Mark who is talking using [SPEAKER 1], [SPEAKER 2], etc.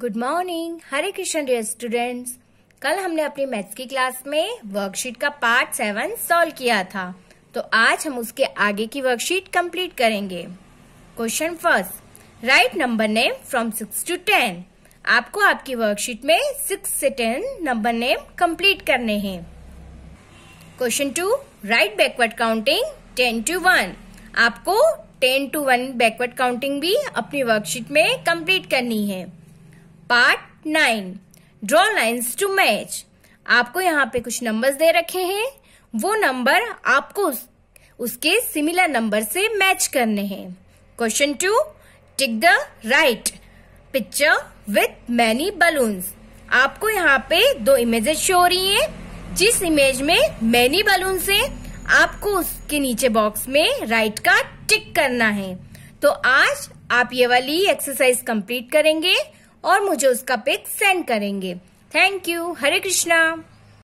[SPEAKER 1] good morning Hare Krishna dear students कल हमने अपनी मैथ्स की क्लास में वर्कशीट का पार्ट सेवन सॉल्व किया था तो आज हम उसके आगे की वर्कशीट कंप्लीट करेंगे question first write number name from six to ten आपको आपकी वर्कशीट में सिक्स से टेन नंबर नेम कंप्लीट करने हैं question two write backward counting ten to one आपको ten to one backward counting भी अपनी वर्कशीट में कंप्लीट करनी है part nine draw lines to match आपको यहाँ पे कुछ नंबर्स दे रखे हैं वो नंबर आपको उसके सिमिलर नंबर से मैच करने हैं question two tick the right picture with many balloons आपको यहाँ पे दो इमेजेस शो हो रही हैं जिस इमेज में मैनी बलून है आपको उसके नीचे बॉक्स में राइट का टिक करना है तो आज आप ये वाली एक्सरसाइज कंप्लीट करेंगे और मुझे उसका पिक सेंड करेंगे थैंक यू हरे कृष्णा